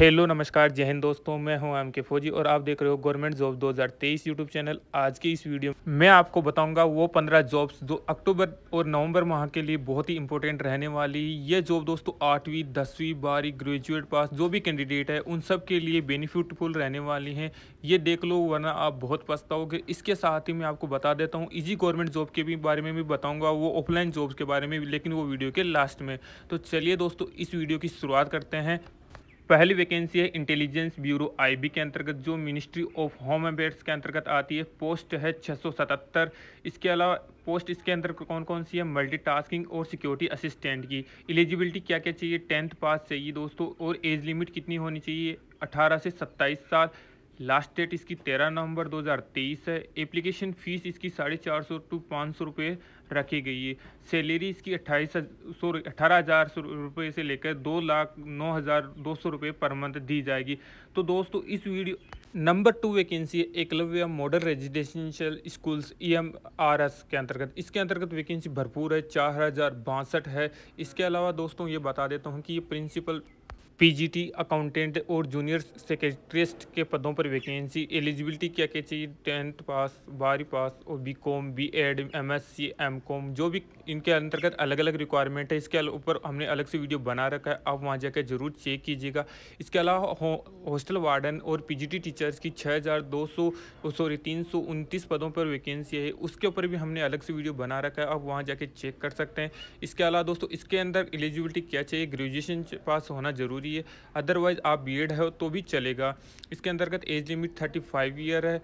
hello नमस्कार जय हिंद दोस्तों मैं हूं एम के फौजी और आप देख रहे हो गवर्नमेंट जॉब 2023 यूट्यूब चैनल आज की इस वीडियो में मैं आपको बताऊंगा वो 15 जॉब्स जो अक्टूबर और नवंबर माह के लिए बहुत ही इंपॉर्टेंट रहने वाली ये जॉब दोस्तों आठवीं दसवीं बारहवीं ग्रेजुएट पास जो भी कैंडिडेट है उन सब के लिए बेनिफिटफुल रहने वाली हैं ये देख लो वरना आप बहुत पछताओगे इसके साथ ही मैं आपको बता देता हूँ इजी गवर्नमेंट जॉब के भी बारे में भी बताऊँगा वो ऑफलाइन जॉब्स के बारे में लेकिन वो वीडियो के लास्ट में तो चलिए दोस्तों इस वीडियो की शुरुआत करते हैं पहली वैकेंसी है इंटेलिजेंस ब्यूरो आईबी के अंतर्गत जो मिनिस्ट्री ऑफ होम अफेयर्स के अंतर्गत आती है पोस्ट है 677 इसके अलावा पोस्ट इसके अंदर कौन कौन सी है मल्टीटास्किंग और सिक्योरिटी असिस्टेंट की एलिजिबिलिटी क्या क्या चाहिए टेंथ पास चाहिए दोस्तों और एज लिमिट कितनी होनी चाहिए अठारह से सत्ताईस साल लास्ट डेट इसकी तेरह नवंबर 2023 है एप्लीकेशन फ़ीस इसकी साढ़े चार सौ टू पाँच सौ रुपये रखी गई है सैलरी इसकी अट्ठाईस सौ अठारह हज़ार रुपये से लेकर दो लाख नौ हज़ार दो सौ रुपये पर मंथ दी जाएगी तो दोस्तों इस video number two vacancy Eklavya model residential schools E M R S के अंतर्गत इसके अंतर्गत वैकेंसी भरपूर है चार हज़ार बासठ है इसके अलावा दोस्तों ये बता देता हूँ कि ये प्रिंसिपल पीजीटी अकाउंटेंट और जूनियर सेक्रेटरिस्ट के पदों पर वैकेंसी एलिजिबिलिटी क्या क्या चाहिए टेंथ पास बारहवीं पास और B com B ed M S C M com जो भी इनके अंतर्गत अलग अलग रिक्वायरमेंट है इसके ऊपर हमने अलग से वीडियो बना रखा है आप वहाँ जाकर जरूर चेक कीजिएगा इसके अलावा हॉस्टल हो, वार्डन और पी जी टी टीचर्स की छः हज़ार दो सौ सॉरी तीन सौ उनतीस पदों पर वैकेंसी है उसके ऊपर भी हमने अलग से वीडियो बना रखा है आप वहाँ जाके चेक कर सकते हैं इसके अलावा दोस्तों इसके अंदर एलिजिबिलिटी क्या चाहिए ग्रेजुएशन पास होना ज़रूरी है अदरवाइज़ आप बी एड हो तो भी चलेगा इसके अंतर्गत age limit thirty five year है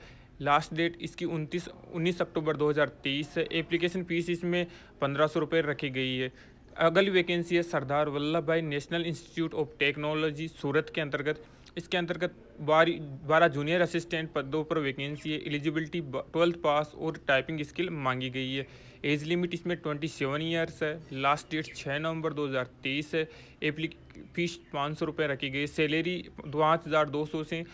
लास्ट डेट इसकी उनतीस उन्नीस अक्टूबर 2030 है एप्लीकेशन फीस इसमें पंद्रह सौ रुपये रखी गई है अगली वैकेंसी है Sardar Vallabh Bhai national institute of technology Surat के अंतर्गत इसके अंतर्गत बारी बारह जूनियर असिस्टेंट पदों पर वैकेंसी है एलिजिबिलिटी ट्वेल्थ पास और टाइपिंग स्किल मांगी गई है एज लिमिट इसमें ट्वेंटी सेवन ईयर्स है लास्ट डेट छः नवंबर दो हज़ार तेईस है एप्ली फीस पाँच सौ रुपये रखी गई सैलरी पाँच हज़ार दो सौ से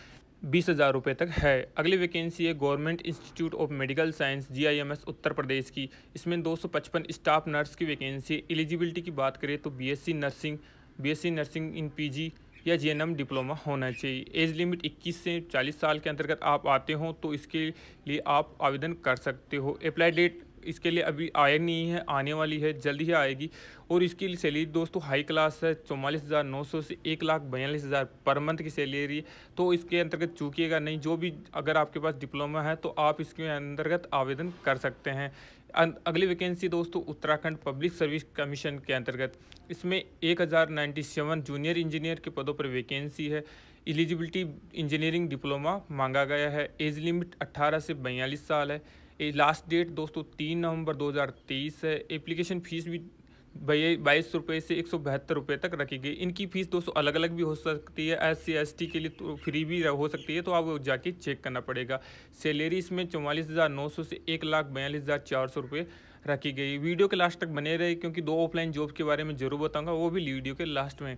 बीस हज़ार रुपये तक है अगली वैकेंसी है government institute of medical science GIMS Uttar Pradesh की इसमें दो सौ पचपन स्टाफ नर्स की वैकेंसी एलिजिबिलिटी की बात करें तो BSc nursing BSc nursing in PG या जीएनएम डिप्लोमा होना चाहिए एज लिमिट 21 से 40 साल के अंतर्गत आप आते हो तो इसके लिए आप आवेदन कर सकते हो अप्लाई डेट इसके लिए अभी आए नहीं है आने वाली है जल्दी ही आएगी और इसकी सैलरी दोस्तों हाई क्लास है चौवालीस हज़ार नौ सौ से एक लाख बयालीस हज़ार पर मंथ की सैलरी तो इसके अंतर्गत चूकिएगा नहीं जो भी अगर आपके पास डिप्लोमा है तो आप इसके अंतर्गत आवेदन कर सकते हैं अं, अगली वैकेंसी दोस्तों उत्तराखंड पब्लिक सर्विस कमीशन के अंतर्गत इसमें एक हज़ार नाइन्टी सेवन जूनियर इंजीनियर के पदों पर वैकेंसी है एलिजिबिलिटी इंजीनियरिंग डिप्लोमा मांगा गया है एज लिमिट 18 से बयालीस साल है ये लास्ट डेट दोस्तों तीन नवंबर 2023 है एप्लीकेशन फ़ीस भी भैया बाईस रुपये से एक सौ बहत्तर रुपये तक रखी गई इनकी फ़ीस दोस्तों अलग अलग भी हो सकती है एस सी एस टी के लिए तो फ्री भी हो सकती है तो आप जाके चेक करना पड़ेगा सैलरी इसमें चौवालीस हज़ार नौ सौ से एक लाख बयालीस हज़ार चार सौ रुपये रखी गई वीडियो के लास्ट तक बने रहे क्योंकि दो ऑफलाइन जॉब के बारे में जरूर बताऊँगा वो भी वीडियो के लास्ट में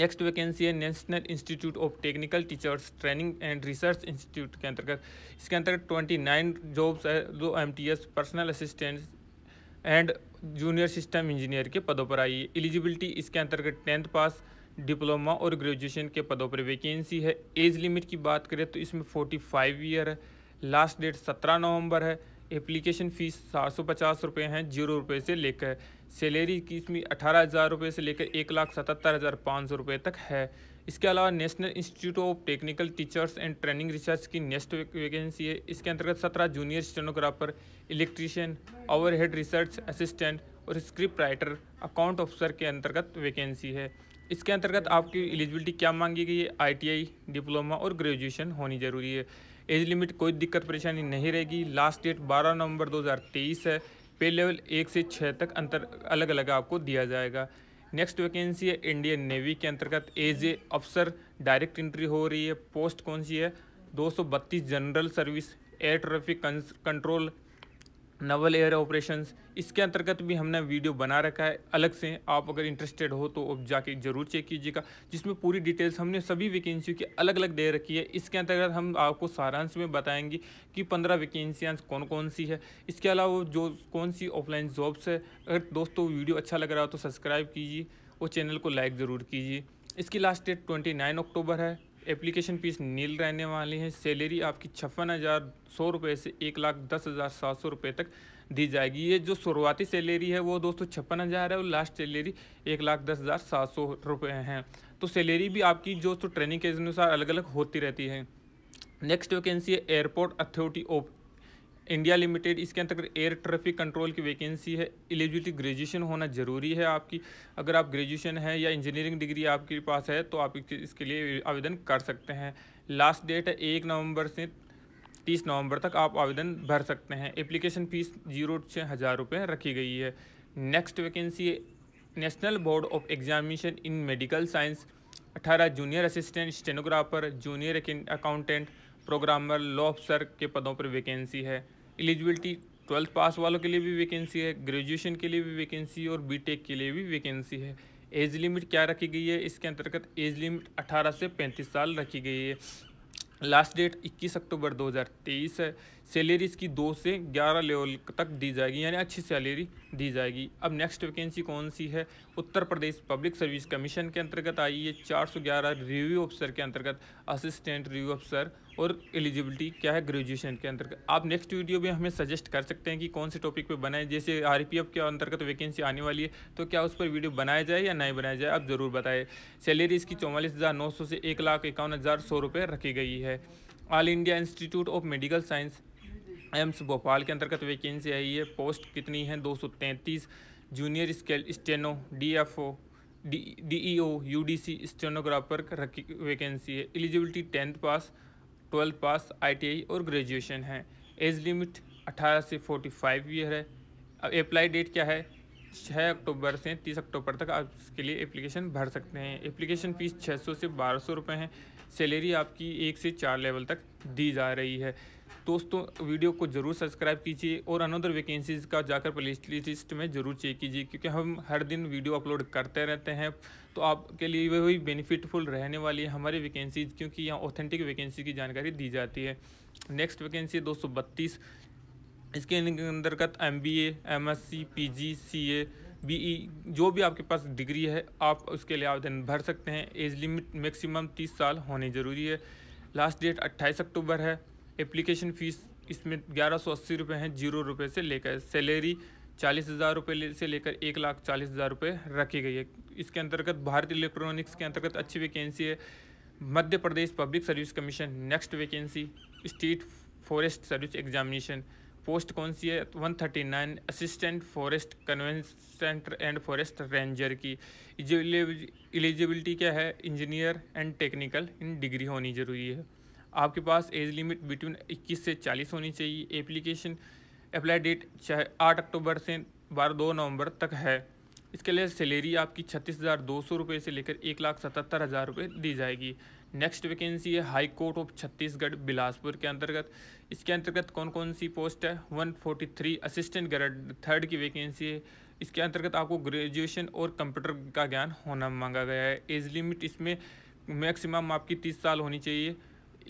नेक्स्ट वैकेंसी है national institute of technical teachers training and research institute के अंतर्गत इसके अंतर्गत ट्वेंटी नाइन जॉब्स है जो M T S personal assistant and junior system engineer के पदों पर आई है एलिजिबिलिटी इसके अंतर्गत टेंथ पास डिप्लोमा और ग्रेजुएशन के पदों पर वैकेंसी है एज लिमिट की बात करें तो इसमें फोर्टी फाइव ईयर है लास्ट डेट सत्रह नवंबर है एप्लीकेशन फ़ीस सात सौ पचास रुपये हैं जीरो रुपये से लेकर सैलरी की इसमें अठारह हज़ार रुपये से लेकर एक लाख सतहत्तर हज़ार पाँच सौ रुपये तक है इसके अलावा national institute of technical teachers and training research की नेक्स्ट वैकेंसी है इसके अंतर्गत सत्रह junior stenographer electrician over research assistant और स्क्रिप्ट राइटर अकाउंट ऑफिसर के अंतर्गत वैकेंसी है इसके अंतर्गत आपकी एलिजिबिलिटी क्या मांगी गई है आई डिप्लोमा और ग्रेजुएशन होनी ज़रूरी है एज लिमिट कोई दिक्कत परेशानी नहीं रहेगी लास्ट डेट 12 नवंबर 2023 है पे लेवल एक से छः तक अंतर अलग अलग आपको दिया जाएगा नेक्स्ट वैकेंसी है इंडियन नेवी के अंतर्गत एज ए अफसर डायरेक्ट एंट्री हो रही है पोस्ट कौन सी है दो general service air traffic control naval air operations इसके अंतर्गत भी हमने वीडियो बना रखा है अलग से आप अगर इंटरेस्टेड हो तो अब जाके जरूर चेक कीजिएगा जिसमें पूरी डिटेल्स हमने सभी वैकेंसियों की अलग अलग दे रखी है इसके अंतर्गत हम आपको सारांश में बताएंगे कि पंद्रह वैकेंसियाँ कौन कौन सी है इसके अलावा जो कौन सी ऑफलाइन जॉब्स है अगर दोस्तों वीडियो अच्छा लग रहा हो तो सब्सक्राइब कीजिए और चैनल को लाइक ज़रूर कीजिए इसकी लास्ट डेट ट्वेंटी अक्टूबर है एप्लीकेशन फीस नील रहने वाली है सैलरी आपकी छप्पन हज़ार सौ रुपये से एक लाख दस हज़ार सात सौ रुपये तक दी जाएगी ये जो शुरुआती सैलरी है वो दोस्तों छप्पन हज़ार है और लास्ट सैलरी एक लाख दस हज़ार सात सौ रुपये हैं तो सैलरी भी आपकी जो तो ट्रेनिंग के अनुसार अलग अलग होती रहती है नेक्स्ट वैकेंसी है airport authority of India limited इसके अंतर्गत एयर ट्रैफिक कंट्रोल की वैकेंसी है एलिजिबिलिटी ग्रेजुएशन होना ज़रूरी है आपकी अगर आप ग्रेजुएशन है या इंजीनियरिंग डिग्री आपके पास है तो आप इसके लिए आवेदन कर सकते हैं लास्ट डेट है एक नवंबर से तीस नवंबर तक आप आवेदन भर सकते हैं एप्लीकेशन फ़ीस जीरो छः हज़ार रुपये रखी गई है next vacancy national board of examination in medical science अठारह junior assistant stenographer junior accountant programmer law officer के पदों पर वैकेंसी है एलिजिबिलिटी ट्वेल्थ पास वालों के लिए भी वैकेंसी है ग्रेजुएशन के लिए भी वैकेंसी और बी के लिए भी वैकेंसी है एज लिमिट क्या रखी गई है इसके अंतर्गत एज लिमिट अठारह से पैंतीस साल रखी गई है लास्ट डेट 21 अक्टूबर 2023 है सैलरी इसकी दो से 11 लेवल तक दी जाएगी यानी अच्छी सैलरी दी जाएगी अब नेक्स्ट वैकेंसी कौन सी है Uttar Pradesh public service commission के अंतर्गत आई है 411 रिव्यू अफसर के अंतर्गत असिस्टेंट रिव्यू अफसर और एलिजिबिलिटी क्या है ग्रेजुएशन के अंतर्गत आप नेक्स्ट वीडियो भी हमें सजेस्ट कर सकते हैं कि कौन से टॉपिक पे बनाएं जैसे आर e के अंतर्गत तो वैकेंसी आने वाली है तो क्या उस पर वीडियो बनाया जाए या नहीं बनाया जाए आप ज़रूर बताएं सैलरी इसकी चौवालीस हज़ार नौ सौ से एक लाख इक्यावन हज़ार सौ रुपये रखी गई है all India institute of medical science AIIMS Bhopal के अंतर्गत तो वैकेंसी आई है पोस्ट कितनी है दो junior scale steno D D E O U D C stenographer रखी वैकेंसी है eligibility tenth pass twelfth pass ITI और ग्रेजुएशन है एज लिमिट 18 से 45 ईयर है अब अप्लाई डेट क्या है 6 अक्टूबर से 30 अक्टूबर तक आप इसके लिए एप्लीकेशन भर सकते हैं एप्लीकेशन फ़ीस 600 से बारह सौ रुपये हैं सैलरी आपकी एक से चार लेवल तक दी जा रही है दोस्तों वीडियो को ज़रूर सब्सक्राइब कीजिए और अनदर वैकेंसीज़ का जाकर प्ले लिस्ट में ज़रूर चेक कीजिए क्योंकि हम हर दिन वीडियो अपलोड करते रहते हैं तो आपके लिए वही बेनिफिटफुल रहने वाली है हमारी वैकेंसीज़ क्योंकि यहाँ ऑथेंटिक वैकेंसी की जानकारी दी जाती है नेक्स्ट वैकेंसी दो सौ बत्तीस इसके अंतर्गत M B M S C P G C A B E जो भी आपके पास डिग्री है आप उसके लिए आवेदन भर सकते हैं एज लिमिट मैक्सिमम तीस साल होने ज़रूरी है लास्ट डेट अट्ठाईस अक्टूबर है एप्लीकेशन फ़ीस इसमें ग्यारह सौ अस्सी रुपये हैं जीरो रुपये से लेकर सैलरी चालीस हज़ार रुपये से लेकर एक लाख चालीस हज़ार रुपये रखी गई है इसके अंतर्गत भारतीय इलेक्ट्रॉनिक्स के अंतर्गत अच्छी वैकेंसी है Madhya Pradesh public service commission next vacancy state forest service examination post कौन सी है one thirty nine assistant forest conservator and forest ranger की एलिजिबिलिटी क्या है engineer and technical in degree होनी ज़रूरी है आपके पास एज लिमिट बिटवीन 21 से 40 होनी चाहिए एप्लीकेशन अप्लाई डेट चाहे आठ अक्टूबर से बारह दो नवंबर तक है इसके लिए सैलरी आपकी छत्तीस हज़ार दो सौ रुपये से लेकर एक लाख सतहत्तर हज़ार रुपये दी जाएगी नेक्स्ट वैकेंसी है high court of Chhattisgarh Bilaspur के अंतर्गत इसके अंतर्गत कौन कौन सी पोस्ट है 143 असिस्टेंट ग्रेड थर्ड की वैकेंसी है इसके अंतर्गत आपको ग्रेजुएशन और कंप्यूटर का ज्ञान होना मांगा गया है एज लिमिट इसमें मैक्सिमम आपकी तीस साल होनी चाहिए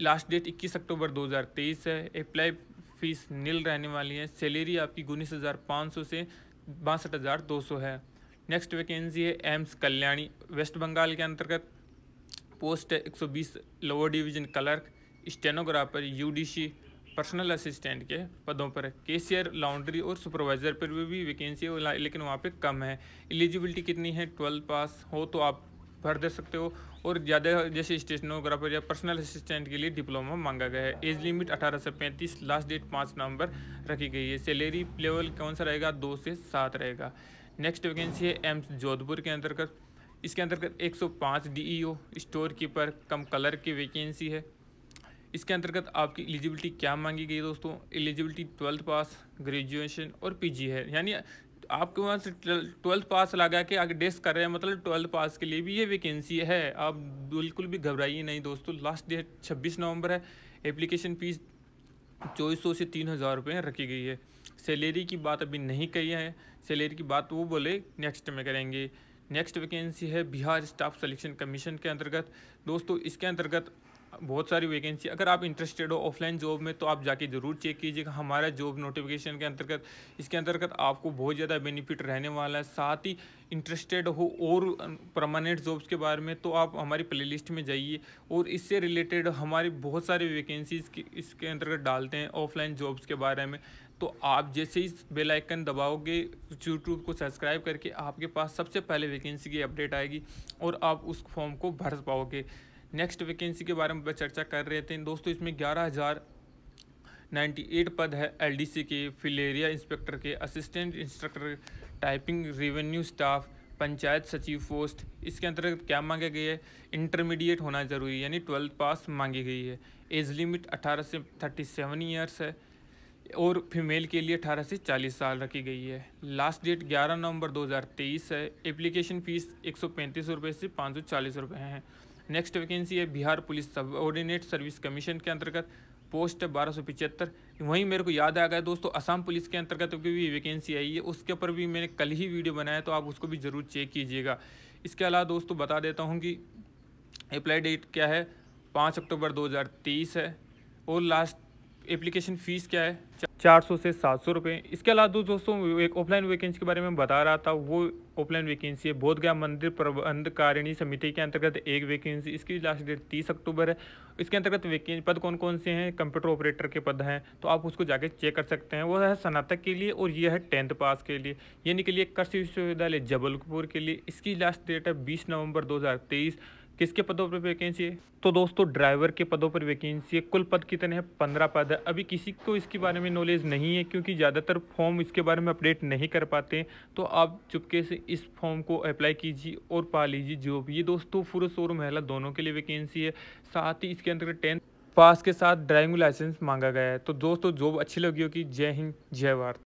लास्ट डेट इक्कीस अक्टूबर 2023 है अप्लाई फीस नील रहने वाली है सैलरी आपकी उन्नीस हज़ार पाँच सौ से बासठ हज़ार दो सौ है नेक्स्ट वैकेंसी है एम्स कल्याणी वेस्ट बंगाल के अंतर्गत पोस्ट है 120 lower division clerk stenographer UDC personal assistant के पदों पर केसियर लॉन्ड्री और सुपरवाइज़र पर भी, भी वैकेंसी है लेकिन वहाँ पे कम है एलिजिबिलिटी कितनी है ट्वेल्थ पास हो तो आप भर दे सकते हो और ज़्यादा जैसे स्टेशनोग्राफर या पर्सनल असिस्टेंट के लिए डिप्लोमा मांगा गया है एज लिमिट अठारह से पैंतीस लास्ट डेट पाँच नवंबर रखी गई है सैलरी लेवल कौन सा रहेगा दो से सात रहेगा नेक्स्ट वैकेंसी है एम्स जोधपुर के अंतर्गत इसके अंतर्गत 105 ओ स्टोर कीपर कम कलर की वैकेंसी है इसके अंतर्गत आपकी एलिजिबिलिटी क्या मांगी गई दोस्तों एलिजिबिलिटी ट्वेल्थ पास ग्रेजुएशन और पीजी है यानी आपके वहाँ से ट्वेल्थ पास लगा के आगे डेस्क कर रहे हैं मतलब ट्वेल्थ पास के लिए भी ये वैकेंसी है आप बिल्कुल भी घबराइए नहीं दोस्तों लास्ट डेट छब्बीस नवंबर है एप्लीकेशन फीस चौबीस सौ से तीन हज़ार रुपये रखी गई है सैलरी की बात अभी नहीं कही है सैलरी की बात वो बोले नेक्स्ट में करेंगे नेक्स्ट वैकेंसी है बिहार स्टाफ सिलेक्शन कमीशन के अंतर्गत दोस्तों इसके अंतर्गत बहुत सारी वैकेंसी अगर आप इंटरेस्टेड हो ऑफलाइन जॉब में तो आप जाके ज़रूर चेक कीजिएगा हमारा जॉब नोटिफिकेशन के अंतर्गत इसके अंतर्गत आपको बहुत ज़्यादा बेनिफिट रहने वाला है साथ ही इंटरेस्टेड हो और परमानेंट जॉब्स के बारे में तो आप हमारी प्लेलिस्ट में जाइए और इससे रिलेटेड हमारी बहुत सारी वैकेंसीज इसके अंतर्गत डालते हैं ऑफलाइन जॉब्स के बारे में तो आप जैसे ही बेल आइकन दबाओगे यूट्यूब को सब्सक्राइब करके आपके पास सबसे पहले वैकेंसी की अपडेट आएगी और आप उस फॉर्म को भर पाओगे नेक्स्ट वैकेंसी के बारे में चर्चा कर रहे थे दोस्तों इसमें ग्यारह हज़ार नाइन्टी एट पद है एलडीसी के फिलेरिया इंस्पेक्टर के assistant instructor typing revenue staff panchayat सचिव पोस्ट इसके अंतर्गत क्या मांगा गया है इंटरमीडिएट होना जरूरी यानी ट्वेल्थ पास मांगी गई है एज लिमिट अठारह से थर्टी सेवन ईयर्स है और फीमेल के लिए अठारह से चालीस साल रखी गई है लास्ट डेट ग्यारह नवंबर तेईस है एप्लीकेशन फ़ीस एक सौ से पाँच सौ हैं नेक्स्ट वैकेंसी है Bihar police subordinate service commission के अंतर्गत पोस्ट बारह सौ पिचहत्तर वहीं मेरे को याद आ गया दोस्तों असम पुलिस के अंतर्गत भी वैकेंसी आई है उसके ऊपर भी मैंने कल ही वीडियो बनाया तो आप उसको भी ज़रूर चेक कीजिएगा इसके अलावा दोस्तों बता देता हूँ कि अप्लाई डेट क्या है पाँच अक्टूबर दो है और लास्ट एप्लीकेशन फ़ीस क्या है चार सौ से सात सौ रुपये इसके अलावा दोस्तों एक ऑफलाइन वैकेंसी के बारे में बता रहा था वो ऑफलाइन वैकेंसी है बोधगया मंदिर प्रबंधकारिणी समिति के अंतर्गत एक वैकेंसी इसकी लास्ट डेट तीस अक्टूबर है इसके अंतर्गत वैकेंसी पद कौन कौन से हैं कंप्यूटर ऑपरेटर के पद हैं तो आप उसको जाके चेक कर सकते हैं वो है स्नातक के लिए और ये है टेंथ पास के लिए ये लिए कृषि विश्वविद्यालय जबलपुर के लिए इसकी लास्ट डेट है बीस नवम्बर दो किसके पदों पर वैकेंसी है तो दोस्तों ड्राइवर के पदों पर वैकेंसी है कुल पद कितने हैं पंद्रह पद है अभी किसी को इसके बारे में नॉलेज नहीं है क्योंकि ज़्यादातर फॉर्म इसके बारे में अपडेट नहीं कर पाते तो आप चुपके से इस फॉर्म को अप्लाई कीजिए और पा लीजिए जो भी ये दोस्तों पुरुष और महिला दोनों के लिए वैकेंसी है साथ ही इसके अंतर्गत टेंथ पास के साथ ड्राइविंग लाइसेंस मांगा गया है तो दोस्तों जॉब अच्छी लगी होगी जय हिंद जय भारत